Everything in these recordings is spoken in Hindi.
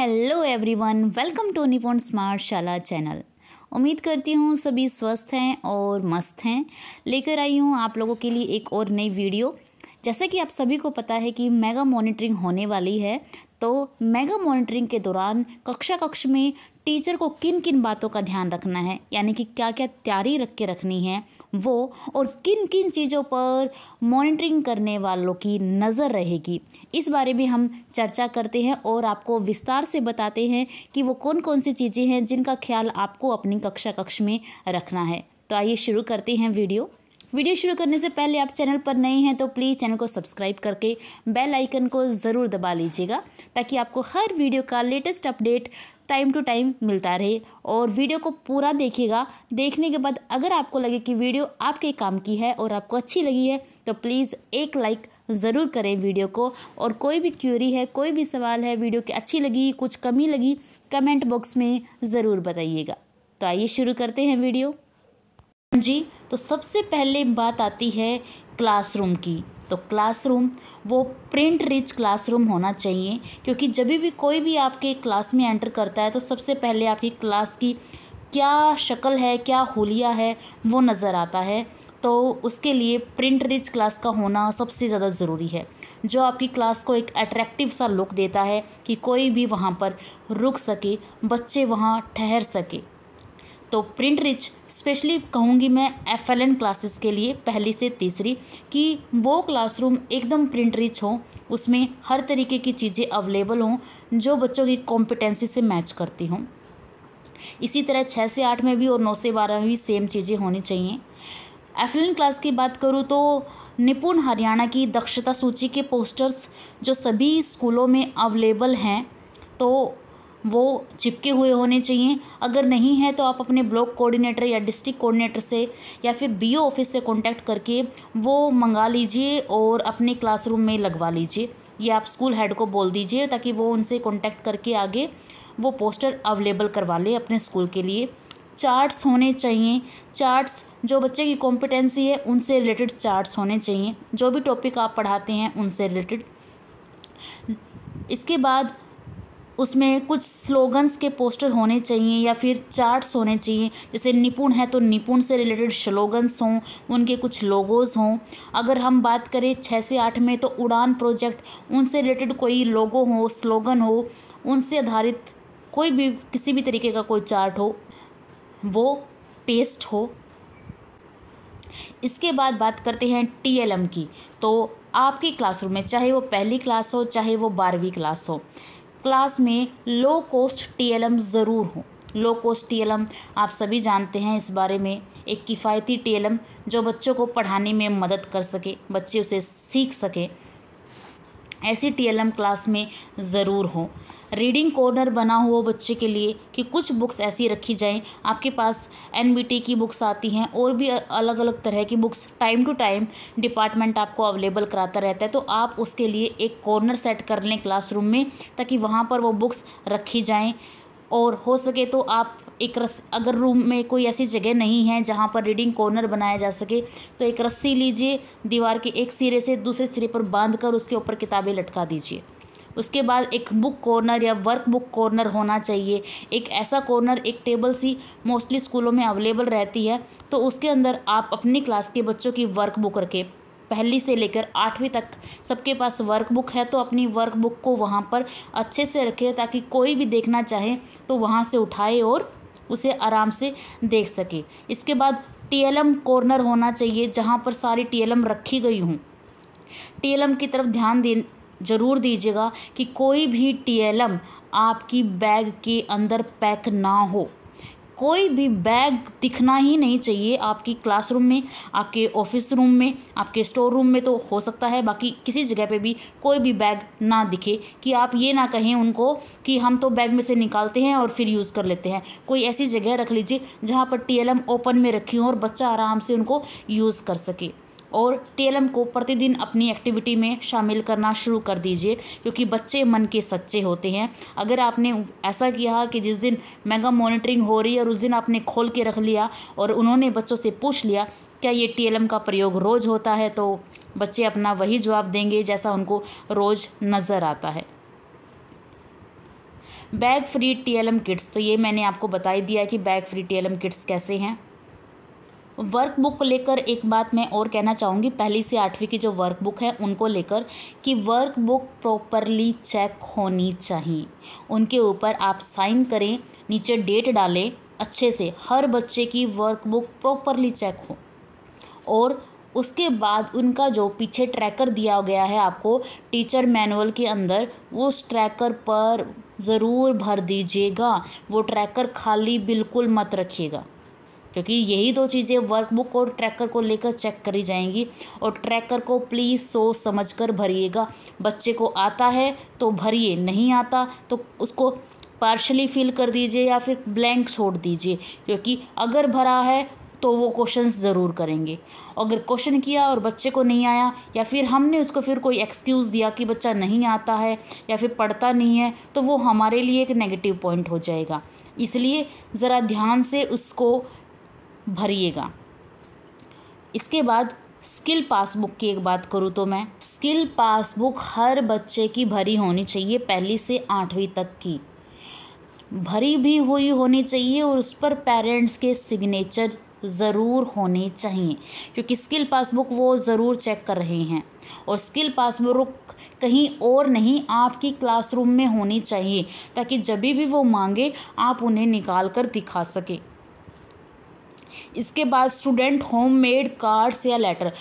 hello everyone welcome to Nipun smart Shala channel उम्मीद करती हूँ सभी स्वस्थ हैं और मस्त हैं लेकर आई हूँ आप लोगों के लिए एक और नई वीडियो जैसे कि आप सभी को पता है कि मेगा मॉनिटरिंग होने वाली है तो मेगा मॉनिटरिंग के दौरान कक्षा कक्ष में टीचर को किन किन बातों का ध्यान रखना है यानी कि क्या क्या तैयारी रख के रखनी है वो और किन किन चीज़ों पर मॉनिटरिंग करने वालों की नज़र रहेगी इस बारे में हम चर्चा करते हैं और आपको विस्तार से बताते हैं कि वो कौन कौन सी चीज़ें हैं जिनका ख्याल आपको अपनी कक्षा कक्ष में रखना है तो आइए शुरू करते हैं वीडियो वीडियो शुरू करने से पहले आप चैनल पर नए हैं तो प्लीज़ चैनल को सब्सक्राइब करके बेल आइकन को ज़रूर दबा लीजिएगा ताकि आपको हर वीडियो का latest update time to time मिलता रहे और वीडियो को पूरा देखिएगा देखने के बाद अगर आपको लगे कि वीडियो आपके काम की है और आपको अच्छी लगी है तो प्लीज़ एक लाइक ज़रूर करें वीडियो को और कोई भी क्यूरी है कोई भी सवाल है वीडियो की अच्छी लगी कुछ कमी लगी कमेंट बॉक्स में ज़रूर बताइएगा तो आइए शुरू करते हैं वीडियो जी तो सबसे पहले बात आती है क्लासरूम की तो क्लासरूम वो प्रिंट रिच क्लासरूम होना चाहिए क्योंकि जब भी कोई भी आपके क्लास में एंटर करता है तो सबसे पहले आपकी क्लास की क्या शक्ल है क्या होलिया है वो नज़र आता है तो उसके लिए प्रिंट रिच क्लास का होना सबसे ज़्यादा ज़रूरी है जो आपकी क्लास को एक अट्रैक्टिव सा लुक देता है कि कोई भी वहाँ पर रुक सके बच्चे वहाँ ठहर सके तो प्रिंट रिच स्पेशली कहूँगी मैं एफ एल एन क्लासेस के लिए पहली से तीसरी कि वो क्लासरूम एकदम प्रिंट रिच हो उसमें हर तरीके की चीज़ें अवेलेबल हों जो बच्चों की कॉम्पिटेंसी से मैच करती हों इसी तरह छः से आठ में भी और नौ से बारह में भी सेम चीज़ें होनी चाहिए एन क्लास की बात करूँ तो निपुण हरियाणा की दक्षता सूची के पोस्टर्स जो सभी स्कूलों में अवेलेबल हैं तो वो चिपके हुए होने चाहिए अगर नहीं है तो आप अपने ब्लॉक कोऑर्डिनेटर या डिस्ट्रिक्ट कोऑर्डिनेटर से या फिर बीओ ऑफिस से कांटेक्ट करके वो मंगा लीजिए और अपने क्लासरूम में लगवा लीजिए या आप स्कूल हेड को बोल दीजिए ताकि वो उनसे कांटेक्ट करके आगे वो पोस्टर अवेलेबल करवा लें अपने स्कूल के लिए चार्ट्स होने चाहिए चार्ट्स जो बच्चे की कॉम्पिटेंसी है उनसे रिलेटेड चार्ट्स होने चाहिए जो भी टॉपिक आप पढ़ाते हैं उनसे रिलेटेड इसके बाद उसमें कुछ स्लोगन्स के पोस्टर होने चाहिए या फिर चार्ट्स होने चाहिए जैसे निपुण है तो निपुण से रिलेटेड स्लोगन्स हों उनके कुछ लोगोज़ हों अगर हम बात करें छः से आठ में तो उड़ान प्रोजेक्ट उनसे रिलेटेड कोई लोगो हो स्लोगन हो उनसे आधारित कोई भी किसी भी तरीके का कोई चार्ट हो वो पेस्ट हो इसके बाद बात करते हैं टी की तो आपकी क्लासरूम में चाहे वो पहली क्लास हो चाहे वो बारहवीं क्लास हो क्लास में लो कोस्ट टीएलएम ज़रूर हों लो कोस्ट टीएलएम आप सभी जानते हैं इस बारे में एक किफ़ायती टीएलएम जो बच्चों को पढ़ाने में मदद कर सके बच्चे उसे सीख सके ऐसी टीएलएम क्लास में ज़रूर हों रीडिंग कॉर्नर बना हुआ बच्चे के लिए कि कुछ बुक्स ऐसी रखी जाएँ आपके पास एन की बुक्स आती हैं और भी अलग अलग तरह की books time to time department आपको अवेलेबल कराता रहता है तो आप उसके लिए एक कॉर्नर सेट कर लें क्लासरूम में ताकि वहाँ पर वो बुक्स रखी जाएँ और हो सके तो आप एक रस अगर रूम में कोई ऐसी जगह नहीं है जहाँ पर रीडिंग कॉर्नर बनाया जा सके तो एक रस्सी लीजिए दीवार के एक सिरे से दूसरे सिरे पर बांध कर उसके ऊपर किताबें लटका दीजिए उसके बाद एक बुक कॉर्नर या वर्क बुक कॉर्नर होना चाहिए एक ऐसा कॉर्नर एक टेबल सी मोस्टली स्कूलों में अवेलेबल रहती है तो उसके अंदर आप अपनी क्लास के बच्चों की वर्क बुक रखें पहली से लेकर आठवीं तक सबके पास वर्क बुक है तो अपनी वर्क बुक को वहाँ पर अच्छे से रखें ताकि कोई भी देखना चाहे तो वहाँ से उठाए और उसे आराम से देख सके इसके बाद टीएलएम कॉर्नर होना चाहिए जहाँ पर सारी टीएलएम रखी गई हूँ टीएलएम की तरफ ध्यान दे ज़रूर दीजिएगा कि कोई भी टीएलएम आपकी बैग के अंदर पैक ना हो कोई भी बैग दिखना ही नहीं चाहिए आपकी क्लासरूम में आपके ऑफिस रूम में आपके स्टोर रूम में तो हो सकता है बाकी किसी जगह पे भी कोई भी बैग ना दिखे कि आप ये ना कहें उनको कि हम तो बैग में से निकालते हैं और फिर यूज़ कर लेते हैं कोई ऐसी जगह रख लीजिए जहाँ पर टीएलएम ओपन में रखी हो और बच्चा आराम से उनको यूज़ कर सके और टीएलएम को प्रतिदिन अपनी एक्टिविटी में शामिल करना शुरू कर दीजिए क्योंकि बच्चे मन के सच्चे होते हैं अगर आपने ऐसा किया कि जिस दिन मेगा मॉनिटरिंग हो रही है और उस दिन आपने खोल के रख लिया और उन्होंने बच्चों से पूछ लिया क्या ये टीएलएम का प्रयोग रोज़ होता है तो बच्चे अपना वही जवाब देंगे जैसा उनको रोज़ नज़र आता है बैग फ्री टीएलएम किट्स तो ये मैंने आपको बता ही दिया कि बैग फ्री टीएलएम किट्स कैसे हैं वर्कबुक को लेकर एक बात मैं और कहना चाहूँगी पहली से आठवीं की जो वर्कबुक है उनको लेकर कि वर्कबुक प्रॉपरली चेक होनी चाहिए उनके ऊपर आप साइन करें नीचे डेट डालें अच्छे से हर बच्चे की वर्कबुक प्रॉपरली चेक हो और उसके बाद उनका जो पीछे ट्रैकर दिया गया है आपको टीचर मैनुअल के अंदर उस ट्रैकर पर ज़रूर भर दीजिएगा वो ट्रैकर खाली बिल्कुल मत रखिएगा क्योंकि यही दो चीज़ें वर्कबुक और ट्रैकर को लेकर चेक करी जाएंगी और ट्रैकर को प्लीज़ सोच समझ कर भरिएगा बच्चे को आता है तो भरिए नहीं आता तो उसको पार्शली फिल कर दीजिए या फिर ब्लैंक छोड़ दीजिए क्योंकि अगर भरा है तो वो क्वेश्चन ज़रूर करेंगे अगर क्वेश्चन किया और बच्चे को नहीं आया या फिर हमने उसको फिर कोई एक्सक्यूज़ दिया कि बच्चा नहीं आता है या फिर पढ़ता नहीं है तो वो हमारे लिए एक नेगेटिव पॉइंट हो जाएगा इसलिए ज़रा ध्यान से उसको भरिएगा इसके बाद स्किल पासबुक की एक बात करूँ तो मैं स्किल पासबुक हर बच्चे की भरी होनी चाहिए पहली से आठवीं तक की भरी भी हुई होनी चाहिए और उस पर पेरेंट्स के सिग्नेचर ज़रूर होने चाहिए क्योंकि स्किल पासबुक वो ज़रूर चेक कर रहे हैं और स्किल पासबुक कहीं और नहीं आपकी क्लासरूम में होनी चाहिए ताकि जब भी वो मांगे आप उन्हें निकाल कर दिखा सकें इसके बाद स्टूडेंट होम मेड कार्ड्स या लेटर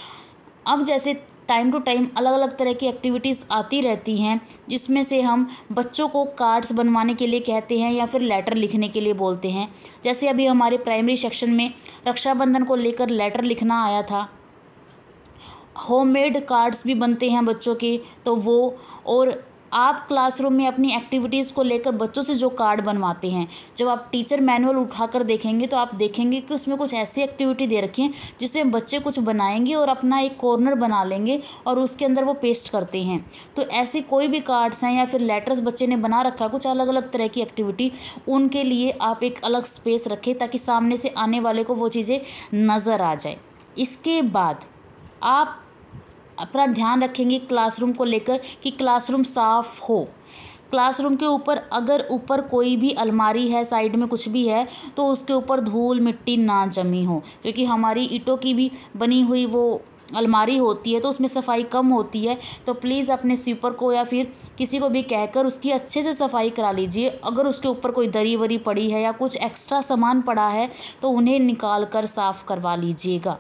अब जैसे टाइम टू टाइम अलग अलग तरह की एक्टिविटीज़ आती रहती हैं जिसमें से हम बच्चों को कार्ड्स बनवाने के लिए कहते हैं या फिर लेटर लिखने के लिए बोलते हैं जैसे अभी हमारे प्राइमरी सेक्शन में रक्षाबंधन को लेकर लेटर लिखना आया था होममेड कार्ड्स भी बनते हैं बच्चों के तो वो और आप क्लासरूम में अपनी एक्टिविटीज़ को लेकर बच्चों से जो कार्ड बनवाते हैं जब आप टीचर मैनुअल उठाकर देखेंगे तो आप देखेंगे कि उसमें कुछ ऐसी एक्टिविटी दे रखी है जिसमें बच्चे कुछ बनाएंगे और अपना एक कॉर्नर बना लेंगे और उसके अंदर वो पेस्ट करते हैं तो ऐसे कोई भी कार्ड्स हैं या फिर लेटर्स बच्चे ने बना रखा है कुछ अलग अलग तरह की एक्टिविटी उनके लिए आप एक अलग स्पेस रखें ताकि सामने से आने वाले को वो चीज़ें नज़र आ जाए इसके बाद आप अपना ध्यान रखेंगे क्लासरूम को लेकर कि क्लासरूम साफ़ हो क्लासरूम के ऊपर अगर ऊपर कोई भी अलमारी है साइड में कुछ भी है तो उसके ऊपर धूल मिट्टी ना जमी हो क्योंकि हमारी ईंटों की भी बनी हुई वो अलमारी होती है तो उसमें सफाई कम होती है तो प्लीज़ अपने स्वीपर को या फिर किसी को भी कहकर उसकी अच्छे से सफाई करा लीजिए अगर उसके ऊपर कोई दरी वरी पड़ी है या कुछ एक्स्ट्रा सामान पड़ा है तो उन्हें निकाल कर साफ़ करवा लीजिएगा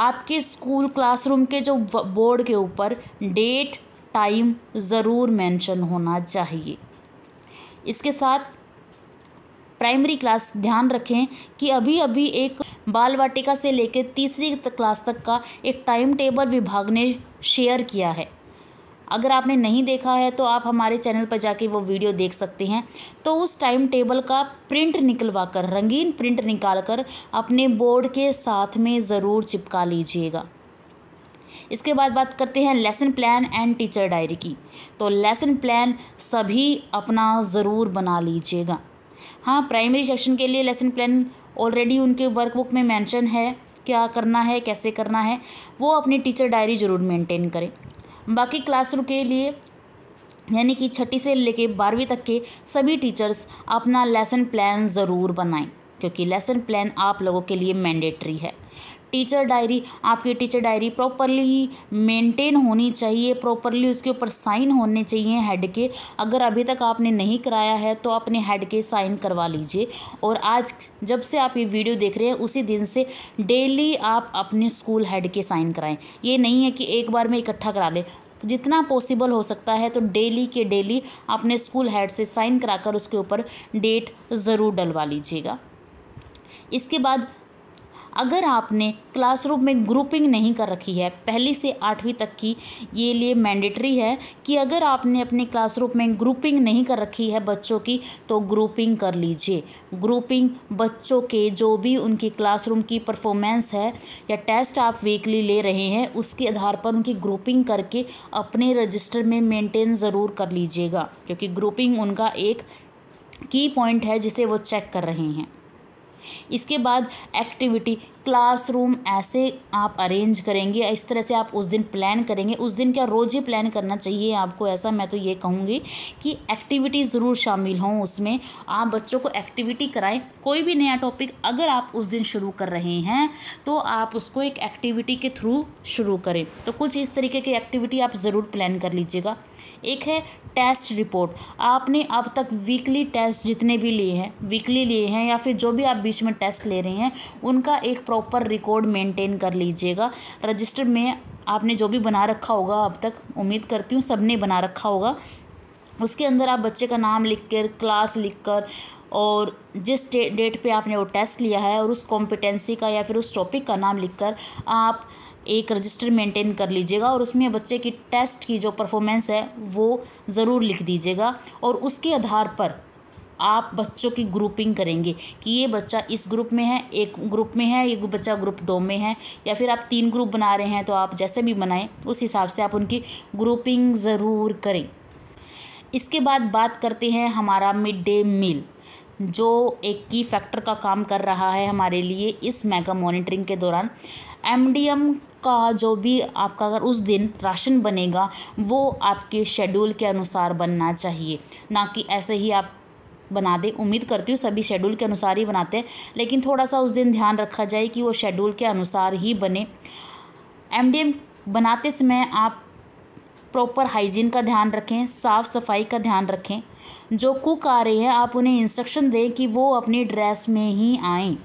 आपके स्कूल क्लासरूम के जो बोर्ड के ऊपर डेट टाइम ज़रूर मेंशन होना चाहिए इसके साथ प्राइमरी क्लास ध्यान रखें कि अभी अभी एक बाल वाटिका से लेकर तीसरी क्लास तक का एक टाइम टेबल विभाग ने शेयर किया है अगर आपने नहीं देखा है तो आप हमारे चैनल पर जाके वो वीडियो देख सकते हैं तो उस टाइम टेबल का प्रिंट निकलवा कर रंगीन प्रिंट निकाल कर अपने बोर्ड के साथ में ज़रूर चिपका लीजिएगा इसके बाद बात करते हैं lesson plan and teacher diary की तो लेसन प्लान सभी अपना ज़रूर बना लीजिएगा हाँ प्राइमरी सेक्शन के लिए लेसन प्लान ऑलरेडी उनके वर्कबुक में मेंशन है क्या करना है कैसे करना है वो अपनी टीचर डायरी ज़रूर मेंटेन करें बाकी क्लासरूम के लिए यानी कि छठी से लेके बारहवीं तक के सभी टीचर्स अपना लेसन प्लान ज़रूर बनाएं क्योंकि लेसन प्लान आप लोगों के लिए मैंडेटरी है टीचर डायरी आपकी टीचर डायरी प्रॉपरली मेंटेन होनी चाहिए प्रॉपरली उसके ऊपर साइन होने चाहिए हेड के अगर अभी तक आपने नहीं कराया है तो अपने हेड के साइन करवा लीजिए और आज जब से आप ये वीडियो देख रहे हैं उसी दिन से डेली आप अपने स्कूल हेड के साइन कराएं ये नहीं है कि एक बार में इकट्ठा करा लें जितना पॉसिबल हो सकता है तो डेली के डेली अपने स्कूल हेड से साइन कराकर उसके ऊपर डेट ज़रूर डलवा लीजिएगा इसके बाद अगर आपने क्लासरूम में ग्रुपिंग नहीं कर रखी है पहली से आठवीं तक की ये लिए मैंडेटरी है कि अगर आपने अपने क्लासरूम में ग्रुपिंग नहीं कर रखी है बच्चों की तो ग्रुपिंग कर लीजिए ग्रुपिंग बच्चों के जो भी उनकी क्लासरूम की परफॉर्मेंस है या टेस्ट आप वीकली ले रहे हैं उसके आधार पर उनकी ग्रुपिंग करके अपने रजिस्टर में मेनटेन ज़रूर कर लीजिएगा क्योंकि ग्रुपिंग उनका एक की पॉइंट है जिसे वो चेक कर रहे हैं इसके बाद एक्टिविटी क्लासरूम ऐसे आप अरेंज करेंगे इस तरह से आप उस दिन प्लान करेंगे उस दिन क्या रोज़ ही प्लान करना चाहिए आपको ऐसा मैं तो ये कहूँगी कि एक्टिविटी ज़रूर शामिल हों उसमें आप बच्चों को एक्टिविटी कराएं कोई भी नया टॉपिक अगर आप उस दिन शुरू कर रहे हैं तो आप उसको एक एक्टिविटी के थ्रू शुरू करें तो कुछ इस तरीके की एक्टिविटी आप ज़रूर प्लान कर लीजिएगा एक है टेस्ट रिपोर्ट आपने अब तक वीकली टेस्ट जितने भी लिए हैं वीकली लिए हैं या फिर जो भी आप बीच में टेस्ट ले रहे हैं उनका एक प्रॉपर रिकॉर्ड मेंटेन कर लीजिएगा रजिस्टर में आपने जो भी बना रखा होगा अब तक उम्मीद करती हूँ सबने बना रखा होगा उसके अंदर आप बच्चे का नाम लिख कर क्लास लिख कर और जिस डेट पे आपने वो टेस्ट लिया है और उस कॉम्पिटेंसी का या फिर उस टॉपिक का नाम लिखकर आप एक रजिस्टर मेंटेन कर लीजिएगा और उसमें बच्चे की टेस्ट की जो परफॉर्मेंस है वो ज़रूर लिख दीजिएगा और उसके आधार पर आप बच्चों की ग्रुपिंग करेंगे कि ये बच्चा इस ग्रुप में है एक ग्रुप में है ये बच्चा ग्रुप दो में है या फिर आप तीन ग्रुप बना रहे हैं तो आप जैसे भी बनाएं उस हिसाब से आप उनकी ग्रुपिंग ज़रूर करें इसके बाद बात करते हैं हमारा मिड डे मील जो एक की फैक्टर का काम कर रहा है हमारे लिए इस मेगा मॉनिटरिंग के दौरान एम का जो भी आपका अगर उस दिन राशन बनेगा वो आपके शेड्यूल के अनुसार बनना चाहिए ना कि ऐसे ही आप बना दें उम्मीद करती हूँ सभी शेड्यूल के अनुसार ही बनाते हैं लेकिन थोड़ा सा उस दिन ध्यान रखा जाए कि वो शेड्यूल के अनुसार ही बने एम बनाते समय आप प्रॉपर हाइजीन का ध्यान रखें साफ़ सफाई का ध्यान रखें जो कुक आ रहे हैं आप उन्हें इंस्ट्रक्शन दें कि वो अपनी ड्रेस में ही आएँ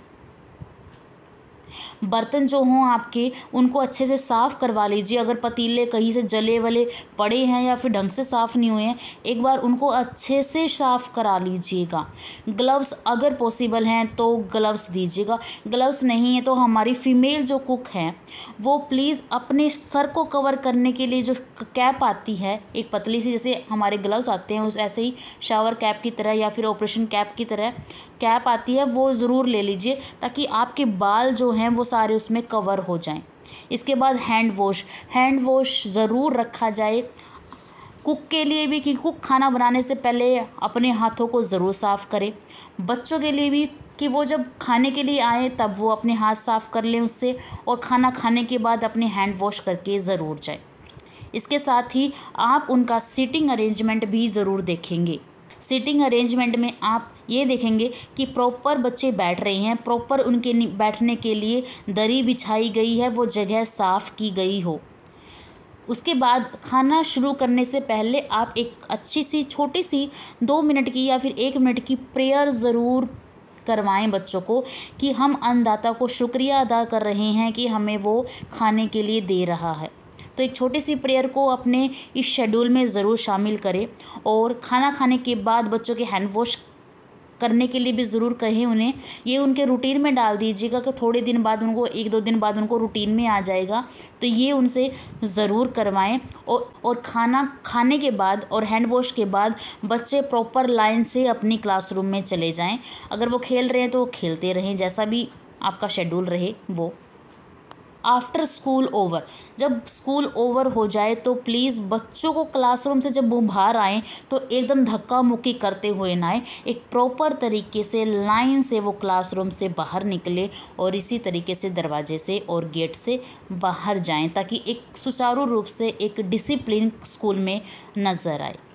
बर्तन जो हों आपके उनको अच्छे से साफ़ करवा लीजिए अगर पतीले कहीं से जले वले पड़े हैं या फिर ढंग से साफ़ नहीं हुए हैं एक बार उनको अच्छे से साफ़ करा लीजिएगा ग्लव्स अगर पॉसिबल हैं तो ग्लव्स दीजिएगा ग्लव्स नहीं है तो हमारी फ़ीमेल जो कुक हैं वो प्लीज़ अपने सर को कवर करने के लिए जो कैप आती है एक पतली सी जैसे हमारे ग्लव्स आते हैं उस ऐसे ही शावर कैप की तरह या फिर ऑपरेशन कैप की तरह कैप आती है वो ज़रूर ले लीजिए ताकि आपके बाल जो हैं वो सारे उसमें कवर हो जाएं इसके बाद हैंड वॉश हैंड वॉश ज़रूर रखा जाए कुक के लिए भी कि कुक खाना बनाने से पहले अपने हाथों को ज़रूर साफ़ करें बच्चों के लिए भी कि वो जब खाने के लिए आए तब वो अपने हाथ साफ़ कर लें उससे और खाना खाने के बाद अपने हैंड वॉश करके ज़रूर जाए इसके साथ ही आप उनका सीटिंग अरेंजमेंट भी ज़रूर देखेंगे सीटिंग अरेंजमेंट में आप ये देखेंगे कि प्रॉपर बच्चे बैठ रहे हैं प्रॉपर उनके बैठने के लिए दरी बिछाई गई है वो जगह साफ़ की गई हो उसके बाद खाना शुरू करने से पहले आप एक अच्छी सी छोटी सी दो मिनट की या फिर एक मिनट की प्रेयर ज़रूर करवाएं बच्चों को कि हम अन्नदाता को शुक्रिया अदा कर रहे हैं कि हमें वो खाने के लिए दे रहा है तो एक छोटी सी प्रेयर को अपने इस शेड्यूल में ज़रूर शामिल करें और खाना खाने के बाद बच्चों के हैंड वॉश करने के लिए भी ज़रूर कहें उन्हें ये उनके रूटीन में डाल दीजिएगा कि थोड़े दिन बाद उनको एक दो दिन बाद उनको रूटीन में आ जाएगा तो ये उनसे ज़रूर करवाएं और और खाना खाने के बाद और हैंड वॉश के बाद बच्चे प्रॉपर लाइन से अपनी क्लासरूम में चले जाएं अगर वो खेल रहे हैं तो खेलते रहें जैसा भी आपका शेड्यूल रहे वो आफ्टर स्कूल ओवर जब स्कूल ओवर हो जाए तो प्लीज़ बच्चों को क्लासरूम से जब वो बाहर आएँ तो एकदम धक्का मुक्की करते हुए ना आए एक प्रॉपर तरीके से लाइन से वो क्लासरूम से बाहर निकले और इसी तरीके से दरवाजे से और गेट से बाहर जाएं ताकि एक सुचारू रूप से एक डिसिप्लिन स्कूल में नज़र आए